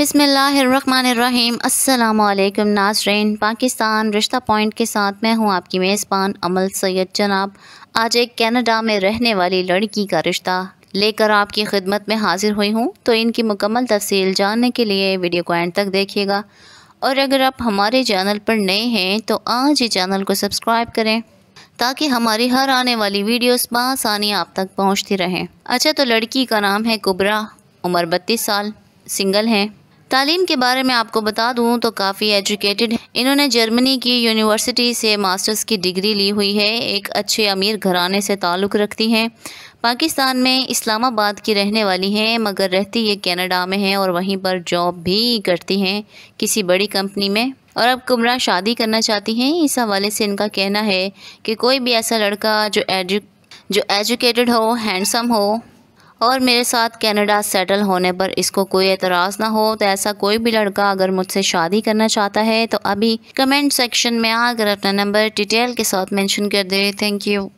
बिसमीम अल्लाम नाजरन पाकिस्तान रिश्ता पॉइंट के साथ मैं हूं आपकी मेज़बान अमल सैयद जनाब आज एक कनाडा में रहने वाली लड़की का रिश्ता लेकर आपकी खिदमत में हाजिर हुई हूं तो इनकी मुकम्मल तफसील जानने के लिए वीडियो को एंड तक देखिएगा और अगर आप हमारे चैनल पर नए हैं तो आज ही चैनल को सब्सक्राइब करें ताकि हमारी हर आने वाली वीडियोस बसानी आप तक पहुंचती रहें अच्छा तो लड़की का नाम है कुबरा उम्र बत्तीस साल सिंगल हैं तालीम के बारे में आपको बता दूँ तो काफ़ी एजुकेटेड इन्होंने जर्मनी की यूनिवर्सिटी से मास्टर्स की डिग्री ली हुई है एक अच्छे अमीर घराने से ताल्लुक़ रखती हैं पाकिस्तान में इस्लामाबाद की रहने वाली हैं मगर रहती ये कनाडा में हैं और वहीं पर जॉब भी करती हैं किसी बड़ी कंपनी में और अब कुमरा शादी करना चाहती हैं इस हवाले से इनका कहना है कि कोई भी ऐसा लड़का जो एजु जो एजुकेटेड हो हैंडसम हो और मेरे साथ कनाडा सेटल होने पर इसको कोई एतराज़ ना हो तो ऐसा कोई भी लड़का अगर मुझसे शादी करना चाहता है तो अभी कमेंट सेक्शन में आकर अपना नंबर डिटेल के साथ मेंशन कर दे थैंक यू